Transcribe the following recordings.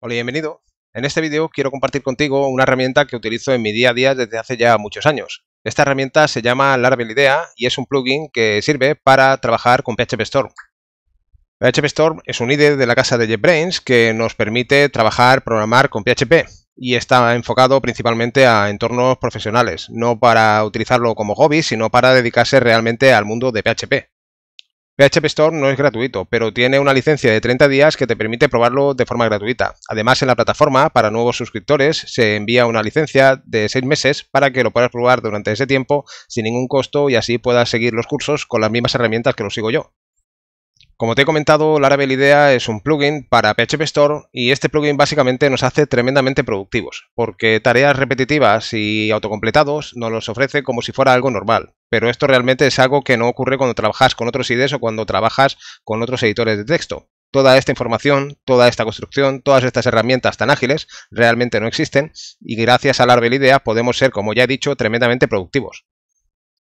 Hola y bienvenido. En este vídeo quiero compartir contigo una herramienta que utilizo en mi día a día desde hace ya muchos años. Esta herramienta se llama Laravel Idea y es un plugin que sirve para trabajar con PHP Storm. PHP Storm es un IDE de la casa de JetBrains que nos permite trabajar, programar con PHP y está enfocado principalmente a entornos profesionales, no para utilizarlo como hobby, sino para dedicarse realmente al mundo de PHP. PHP Store no es gratuito, pero tiene una licencia de 30 días que te permite probarlo de forma gratuita. Además, en la plataforma, para nuevos suscriptores, se envía una licencia de 6 meses para que lo puedas probar durante ese tiempo sin ningún costo y así puedas seguir los cursos con las mismas herramientas que lo sigo yo. Como te he comentado, Laravel Idea es un plugin para PHP Store y este plugin básicamente nos hace tremendamente productivos, porque tareas repetitivas y autocompletados nos los ofrece como si fuera algo normal. Pero esto realmente es algo que no ocurre cuando trabajas con otros IDs o cuando trabajas con otros editores de texto. Toda esta información, toda esta construcción, todas estas herramientas tan ágiles realmente no existen y gracias a Laravel Idea podemos ser, como ya he dicho, tremendamente productivos.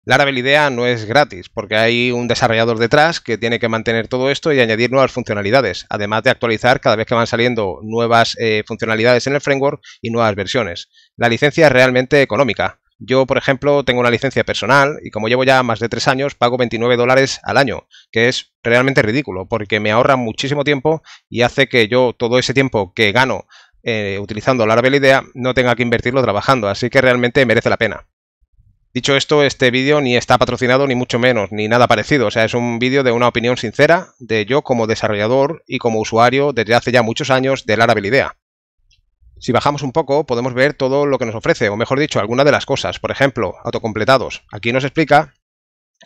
Laravel IDEA no es gratis, porque hay un desarrollador detrás que tiene que mantener todo esto y añadir nuevas funcionalidades, además de actualizar cada vez que van saliendo nuevas eh, funcionalidades en el framework y nuevas versiones. La licencia es realmente económica. Yo, por ejemplo, tengo una licencia personal y como llevo ya más de tres años, pago 29 dólares al año, que es realmente ridículo, porque me ahorra muchísimo tiempo y hace que yo todo ese tiempo que gano eh, utilizando Laravel IDEA no tenga que invertirlo trabajando, así que realmente merece la pena. Dicho esto, este vídeo ni está patrocinado ni mucho menos, ni nada parecido. O sea, es un vídeo de una opinión sincera de yo como desarrollador y como usuario desde hace ya muchos años de Laravel Idea. Si bajamos un poco, podemos ver todo lo que nos ofrece, o mejor dicho, alguna de las cosas. Por ejemplo, autocompletados. Aquí nos explica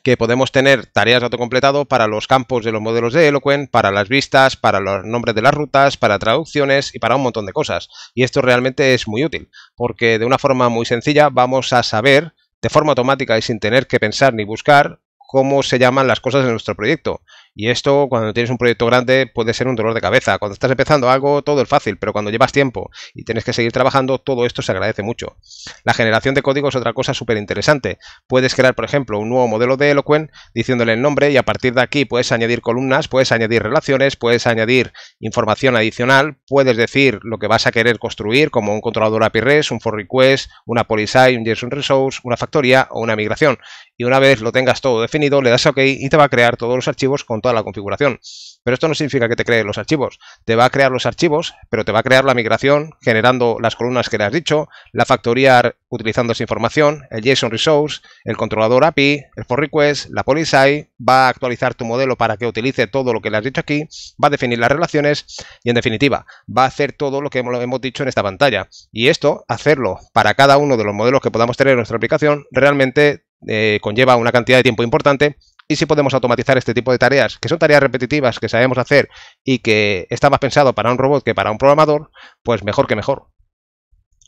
que podemos tener tareas de autocompletado para los campos de los modelos de Eloquent, para las vistas, para los nombres de las rutas, para traducciones y para un montón de cosas. Y esto realmente es muy útil, porque de una forma muy sencilla vamos a saber de forma automática y sin tener que pensar ni buscar cómo se llaman las cosas en nuestro proyecto. Y esto, cuando tienes un proyecto grande, puede ser un dolor de cabeza. Cuando estás empezando algo, todo es fácil, pero cuando llevas tiempo y tienes que seguir trabajando, todo esto se agradece mucho. La generación de código es otra cosa súper interesante. Puedes crear, por ejemplo, un nuevo modelo de Eloquent diciéndole el nombre y a partir de aquí puedes añadir columnas, puedes añadir relaciones, puedes añadir información adicional, puedes decir lo que vas a querer construir, como un controlador API REST, un for request, una polisai, un JSON resource, una factoría o una migración. Y una vez lo tengas todo definido, le das a OK y te va a crear todos los archivos con toda la configuración. Pero esto no significa que te cree los archivos. Te va a crear los archivos, pero te va a crear la migración generando las columnas que le has dicho, la factoría utilizando esa información, el JSON resource, el controlador API, el for request, la policy, va a actualizar tu modelo para que utilice todo lo que le has dicho aquí, va a definir las relaciones y en definitiva va a hacer todo lo que hemos dicho en esta pantalla. Y esto, hacerlo para cada uno de los modelos que podamos tener en nuestra aplicación, realmente eh, conlleva una cantidad de tiempo importante y si podemos automatizar este tipo de tareas, que son tareas repetitivas que sabemos hacer y que está más pensado para un robot que para un programador, pues mejor que mejor.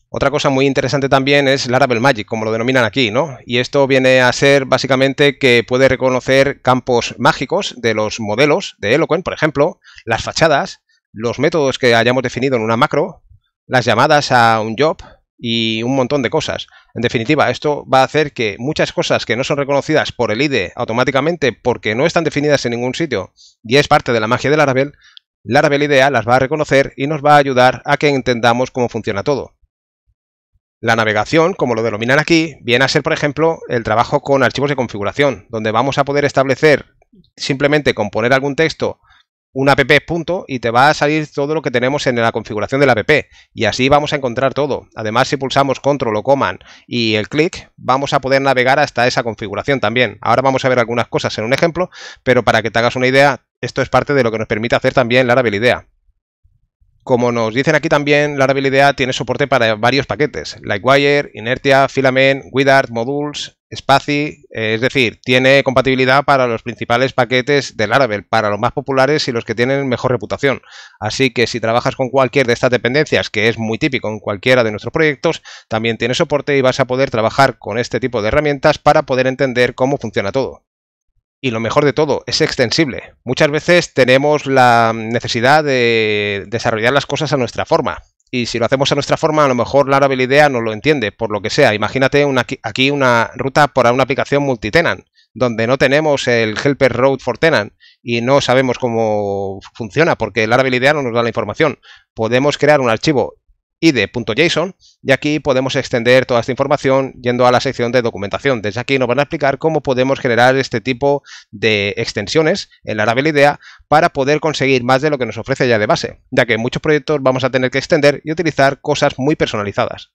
Otra cosa muy interesante también es Laravel Magic, como lo denominan aquí, ¿no? Y esto viene a ser básicamente que puede reconocer campos mágicos de los modelos de Eloquent, por ejemplo, las fachadas, los métodos que hayamos definido en una macro, las llamadas a un job, y un montón de cosas. En definitiva, esto va a hacer que muchas cosas que no son reconocidas por el IDE automáticamente porque no están definidas en ningún sitio y es parte de la magia del Laravel, Laravel IDEA las va a reconocer y nos va a ayudar a que entendamos cómo funciona todo. La navegación, como lo denominan aquí, viene a ser, por ejemplo, el trabajo con archivos de configuración, donde vamos a poder establecer simplemente con poner algún texto un app punto y te va a salir todo lo que tenemos en la configuración de la app y así vamos a encontrar todo. Además, si pulsamos control o command y el clic, vamos a poder navegar hasta esa configuración también. Ahora vamos a ver algunas cosas en un ejemplo, pero para que te hagas una idea, esto es parte de lo que nos permite hacer también la idea. Como nos dicen aquí también, la idea tiene soporte para varios paquetes, wire Inertia, Filament, Wizard, Modules, Spaci, eh, es decir, tiene compatibilidad para los principales paquetes de Laravel, para los más populares y los que tienen mejor reputación. Así que si trabajas con cualquier de estas dependencias, que es muy típico en cualquiera de nuestros proyectos, también tiene soporte y vas a poder trabajar con este tipo de herramientas para poder entender cómo funciona todo y lo mejor de todo, es extensible. Muchas veces tenemos la necesidad de desarrollar las cosas a nuestra forma, y si lo hacemos a nuestra forma, a lo mejor Laravel IDEA no lo entiende, por lo que sea. Imagínate una, aquí una ruta para una aplicación multitenant, donde no tenemos el helper road for tenant y no sabemos cómo funciona, porque Laravel IDEA no nos da la información. Podemos crear un archivo y de .json y aquí podemos extender toda esta información yendo a la sección de documentación. Desde aquí nos van a explicar cómo podemos generar este tipo de extensiones en la Laravel IDEA para poder conseguir más de lo que nos ofrece ya de base, ya que muchos proyectos vamos a tener que extender y utilizar cosas muy personalizadas.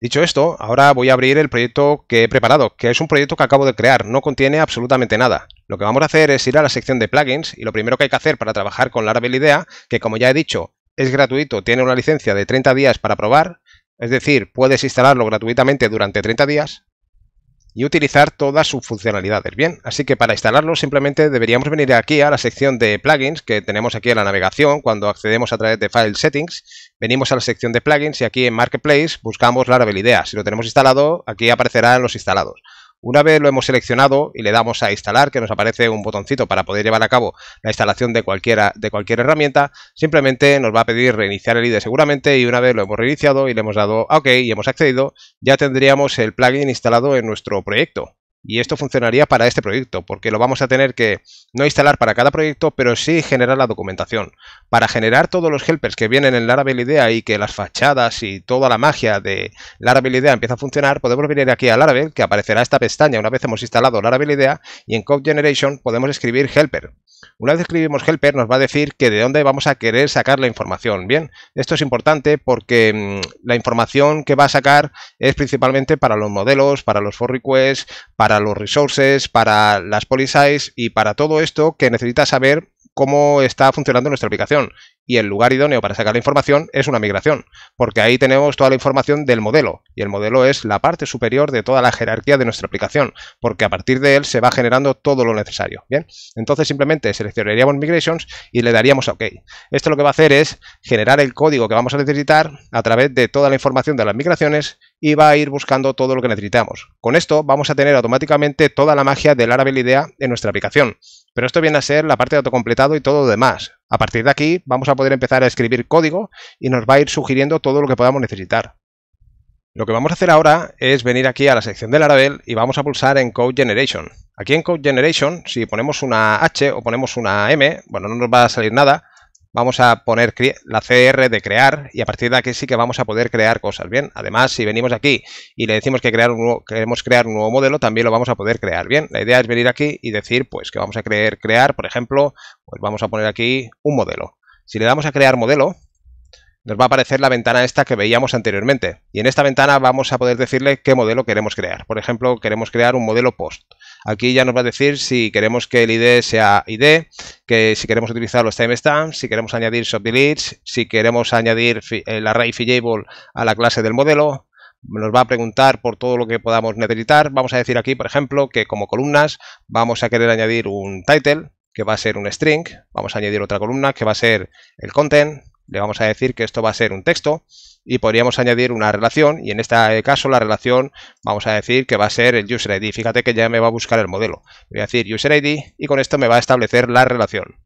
Dicho esto, ahora voy a abrir el proyecto que he preparado, que es un proyecto que acabo de crear, no contiene absolutamente nada. Lo que vamos a hacer es ir a la sección de plugins y lo primero que hay que hacer para trabajar con Laravel IDEA, que como ya he dicho, es gratuito, tiene una licencia de 30 días para probar, es decir, puedes instalarlo gratuitamente durante 30 días y utilizar todas sus funcionalidades. Bien, así que para instalarlo simplemente deberíamos venir aquí a la sección de plugins que tenemos aquí en la navegación. Cuando accedemos a través de File Settings, venimos a la sección de plugins y aquí en Marketplace buscamos Laravel Idea. Si lo tenemos instalado, aquí aparecerán los instalados. Una vez lo hemos seleccionado y le damos a instalar, que nos aparece un botoncito para poder llevar a cabo la instalación de, cualquiera, de cualquier herramienta, simplemente nos va a pedir reiniciar el IDE seguramente y una vez lo hemos reiniciado y le hemos dado a OK y hemos accedido, ya tendríamos el plugin instalado en nuestro proyecto. Y esto funcionaría para este proyecto, porque lo vamos a tener que no instalar para cada proyecto, pero sí generar la documentación. Para generar todos los helpers que vienen en Laravel IDEA y que las fachadas y toda la magia de Laravel IDEA empieza a funcionar, podemos venir aquí a Laravel, que aparecerá esta pestaña una vez hemos instalado Laravel IDEA, y en Code Generation podemos escribir helper. Una vez escribimos helper nos va a decir que de dónde vamos a querer sacar la información. Bien, esto es importante porque mm, la información que va a sacar es principalmente para los modelos, para los for requests, para para los resources, para las policies y para todo esto que necesitas saber cómo está funcionando nuestra aplicación. Y el lugar idóneo para sacar la información es una migración, porque ahí tenemos toda la información del modelo, y el modelo es la parte superior de toda la jerarquía de nuestra aplicación, porque a partir de él se va generando todo lo necesario. Bien, entonces simplemente seleccionaríamos migrations y le daríamos a OK. Esto lo que va a hacer es generar el código que vamos a necesitar a través de toda la información de las migraciones y va a ir buscando todo lo que necesitamos. Con esto vamos a tener automáticamente toda la magia del Laravel IDEA en nuestra aplicación. Pero esto viene a ser la parte de autocompletado y todo lo demás. A partir de aquí vamos a poder empezar a escribir código y nos va a ir sugiriendo todo lo que podamos necesitar. Lo que vamos a hacer ahora es venir aquí a la sección de Laravel y vamos a pulsar en Code Generation. Aquí en Code Generation, si ponemos una H o ponemos una M, bueno, no nos va a salir nada, vamos a poner la CR de crear y a partir de aquí sí que vamos a poder crear cosas, ¿bien? Además, si venimos aquí y le decimos que crear queremos crear un nuevo modelo, también lo vamos a poder crear, ¿bien? La idea es venir aquí y decir, pues, que vamos a creer, crear, por ejemplo, pues vamos a poner aquí un modelo. Si le damos a crear modelo, nos va a aparecer la ventana esta que veíamos anteriormente. Y en esta ventana vamos a poder decirle qué modelo queremos crear. Por ejemplo, queremos crear un modelo post. Aquí ya nos va a decir si queremos que el ID sea ID, que si queremos utilizar los timestamps, si queremos añadir subdeletes, si queremos añadir el array fillable a la clase del modelo, nos va a preguntar por todo lo que podamos necesitar. Vamos a decir aquí, por ejemplo, que como columnas vamos a querer añadir un title, que va a ser un string. Vamos a añadir otra columna, que va a ser el content le vamos a decir que esto va a ser un texto y podríamos añadir una relación y en este caso la relación vamos a decir que va a ser el user ID. Fíjate que ya me va a buscar el modelo. Voy a decir user ID y con esto me va a establecer la relación.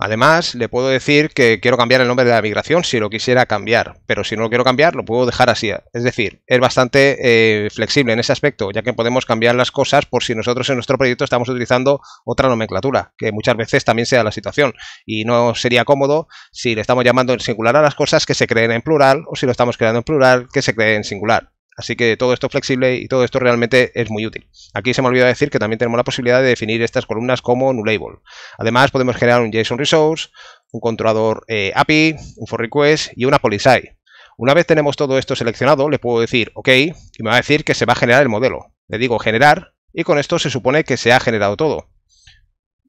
Además, le puedo decir que quiero cambiar el nombre de la migración si lo quisiera cambiar, pero si no lo quiero cambiar, lo puedo dejar así. Es decir, es bastante eh, flexible en ese aspecto, ya que podemos cambiar las cosas por si nosotros en nuestro proyecto estamos utilizando otra nomenclatura, que muchas veces también sea la situación. Y no sería cómodo si le estamos llamando en singular a las cosas que se creen en plural o si lo estamos creando en plural que se creen en singular. Así que todo esto flexible y todo esto realmente es muy útil. Aquí se me olvidó decir que también tenemos la posibilidad de definir estas columnas como nullable. Además, podemos generar un JSON resource, un controlador eh, API, un for request y una policy. Una vez tenemos todo esto seleccionado, le puedo decir OK y me va a decir que se va a generar el modelo. Le digo generar y con esto se supone que se ha generado todo.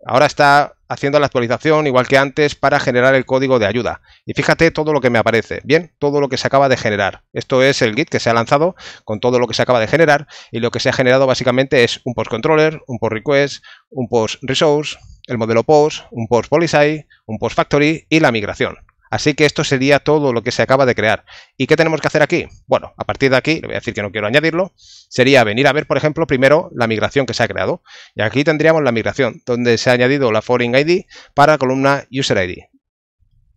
Ahora está haciendo la actualización igual que antes para generar el código de ayuda. Y fíjate todo lo que me aparece, bien, todo lo que se acaba de generar. Esto es el Git que se ha lanzado con todo lo que se acaba de generar y lo que se ha generado básicamente es un post controller, un post request, un post resource, el modelo post, un post policy, un post factory y la migración. Así que esto sería todo lo que se acaba de crear. ¿Y qué tenemos que hacer aquí? Bueno, a partir de aquí, le voy a decir que no quiero añadirlo, sería venir a ver, por ejemplo, primero la migración que se ha creado. Y aquí tendríamos la migración, donde se ha añadido la foreign ID para columna user ID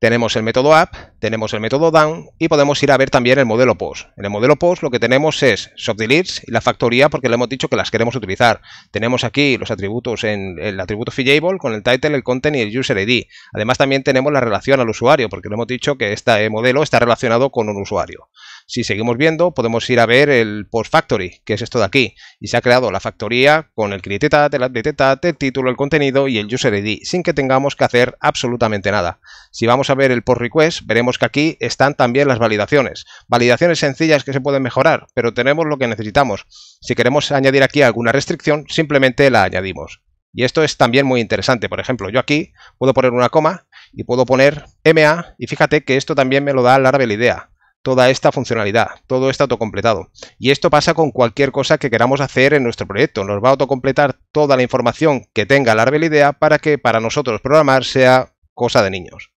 tenemos el método app, tenemos el método down y podemos ir a ver también el modelo post. En el modelo post lo que tenemos es softDeletes y la factoría porque le hemos dicho que las queremos utilizar. Tenemos aquí los atributos en el atributo fillable con el title, el content y el user ID. Además también tenemos la relación al usuario porque le hemos dicho que este modelo está relacionado con un usuario. Si seguimos viendo, podemos ir a ver el Post Factory, que es esto de aquí, y se ha creado la factoría con el el Data, el título, el contenido y el User ID, sin que tengamos que hacer absolutamente nada. Si vamos a ver el Post Request, veremos que aquí están también las validaciones. Validaciones sencillas que se pueden mejorar, pero tenemos lo que necesitamos. Si queremos añadir aquí alguna restricción, simplemente la añadimos. Y esto es también muy interesante. Por ejemplo, yo aquí puedo poner una coma y puedo poner MA y fíjate que esto también me lo da Laravel Idea toda esta funcionalidad, todo está autocompletado. Y esto pasa con cualquier cosa que queramos hacer en nuestro proyecto. Nos va a autocompletar toda la información que tenga la Idea para que para nosotros programar sea cosa de niños.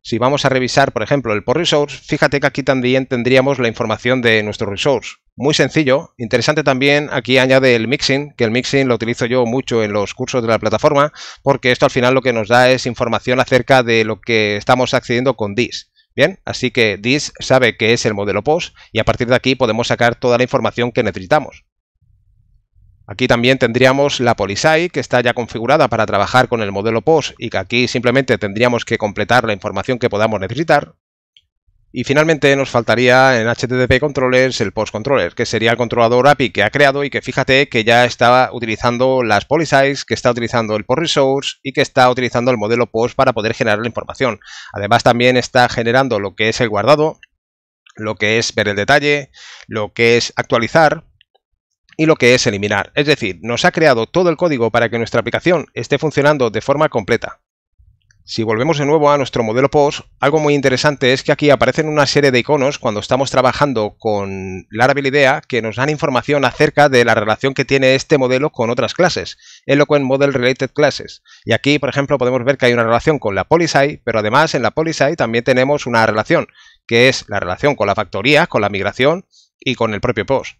Si vamos a revisar, por ejemplo, el por resource, fíjate que aquí también tendríamos la información de nuestro resource. Muy sencillo. Interesante también, aquí añade el mixing, que el mixing lo utilizo yo mucho en los cursos de la plataforma, porque esto al final lo que nos da es información acerca de lo que estamos accediendo con DIS. Bien, así que Dis sabe que es el modelo post y a partir de aquí podemos sacar toda la información que necesitamos. Aquí también tendríamos la Polisai, que está ya configurada para trabajar con el modelo POST y que aquí simplemente tendríamos que completar la información que podamos necesitar. Y finalmente nos faltaría en HTTP Controllers el Post Controller, que sería el controlador API que ha creado y que fíjate que ya está utilizando las policies, que está utilizando el Post Resource y que está utilizando el modelo Post para poder generar la información. Además también está generando lo que es el guardado, lo que es ver el detalle, lo que es actualizar, y lo que es eliminar. Es decir, nos ha creado todo el código para que nuestra aplicación esté funcionando de forma completa. Si volvemos de nuevo a nuestro modelo POS, algo muy interesante es que aquí aparecen una serie de iconos cuando estamos trabajando con Laravel IDEA que nos dan información acerca de la relación que tiene este modelo con otras clases, en Model Related Classes. Y aquí, por ejemplo, podemos ver que hay una relación con la Policy, pero además en la Policy también tenemos una relación, que es la relación con la factoría, con la migración y con el propio POS.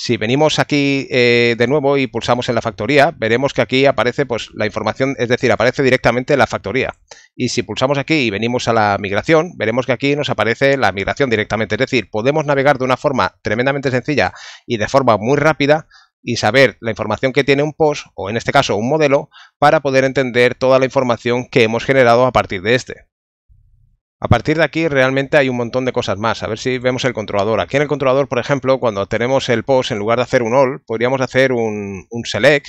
Si venimos aquí eh, de nuevo y pulsamos en la factoría, veremos que aquí aparece pues, la información, es decir, aparece directamente la factoría. Y si pulsamos aquí y venimos a la migración, veremos que aquí nos aparece la migración directamente. Es decir, podemos navegar de una forma tremendamente sencilla y de forma muy rápida y saber la información que tiene un post, o en este caso un modelo, para poder entender toda la información que hemos generado a partir de este. A partir de aquí realmente hay un montón de cosas más. A ver si vemos el controlador. Aquí en el controlador, por ejemplo, cuando tenemos el post, en lugar de hacer un all, podríamos hacer un, select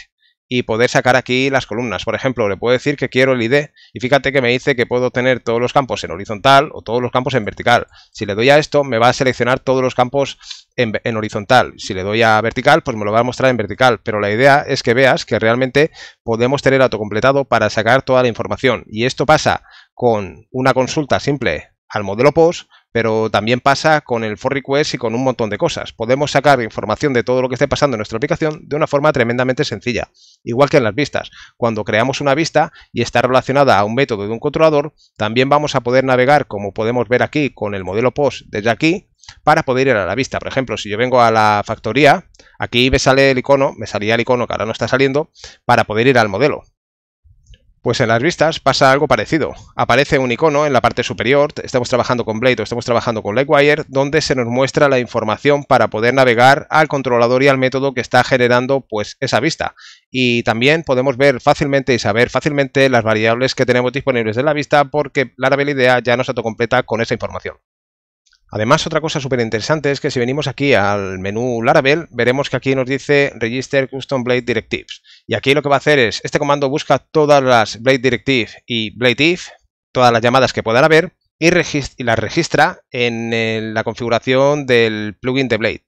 y poder sacar aquí las columnas. Por ejemplo, le puedo decir que quiero el ID y fíjate que me dice que puedo tener todos los campos en horizontal o todos los campos en vertical. Si le doy a esto, me va a seleccionar todos los campos en, en horizontal. Si le doy a vertical, pues me lo va a mostrar en vertical. Pero la idea es que veas que realmente podemos tener autocompletado para sacar toda la información. Y esto pasa con una consulta simple al modelo POST, pero también pasa con el for request y con un montón de cosas. Podemos sacar información de todo lo que esté pasando en nuestra aplicación de una forma tremendamente sencilla, igual que en las vistas. Cuando creamos una vista y está relacionada a un método de un controlador, también vamos a poder navegar, como podemos ver aquí con el modelo POST desde aquí, para poder ir a la vista. Por ejemplo, si yo vengo a la factoría, aquí me sale el icono, me salía el icono que ahora no está saliendo, para poder ir al modelo. Pues en las vistas pasa algo parecido. Aparece un icono en la parte superior, estamos trabajando con Blade o estamos trabajando con Lightwire, donde se nos muestra la información para poder navegar al controlador y al método que está generando pues esa vista. Y también podemos ver fácilmente y saber fácilmente las variables que tenemos disponibles en la vista porque Laravel IDEA ya nos autocompleta con esa información. Además, otra cosa súper interesante es que si venimos aquí al menú Laravel, veremos que aquí nos dice Register Custom Blade Directives. Y aquí lo que va a hacer es, este comando busca todas las Blade Directive y Blade If, todas las llamadas que puedan haber, y, las registra en la configuración del plugin de Blade.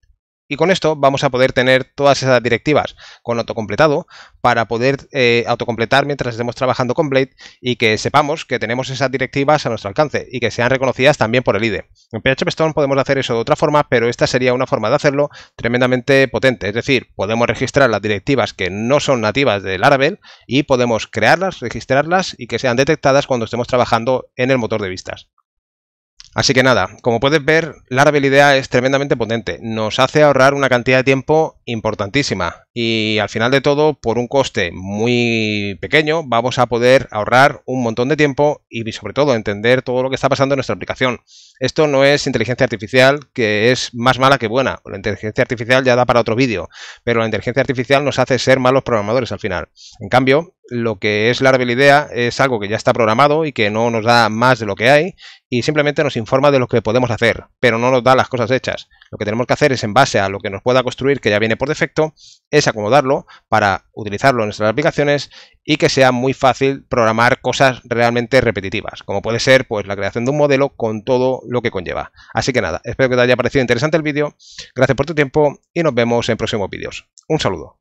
Y con esto vamos a poder tener todas esas directivas con autocompletado para poder eh, autocompletar mientras estemos trabajando con Blade y que sepamos que tenemos esas directivas a nuestro alcance y que sean reconocidas también por el IDE. En PHP podemos hacer eso de otra forma, pero esta sería una forma de hacerlo tremendamente potente. Es decir, podemos registrar las directivas que no son nativas del Laravel y podemos crearlas, registrarlas y que sean detectadas cuando estemos trabajando en el motor de vistas. Así que nada, como puedes ver, la IDEA es tremendamente potente. Nos hace ahorrar una cantidad de tiempo importantísima y al final de todo, por un coste muy pequeño, vamos a poder ahorrar un montón de tiempo y sobre todo entender todo lo que está pasando en nuestra aplicación. Esto no es inteligencia artificial, que es más mala que buena. La inteligencia artificial ya da para otro vídeo, pero la inteligencia artificial nos hace ser malos programadores al final. En cambio, lo que es la idea es algo que ya está programado y que no nos da más de lo que hay y simplemente nos informa de lo que podemos hacer, pero no nos da las cosas hechas. Lo que tenemos que hacer es en base a lo que nos pueda construir que ya viene por defecto, es acomodarlo para utilizarlo en nuestras aplicaciones y que sea muy fácil programar cosas realmente repetitivas, como puede ser pues la creación de un modelo con todo lo que conlleva. Así que nada, espero que te haya parecido interesante el vídeo, gracias por tu tiempo y nos vemos en próximos vídeos. Un saludo.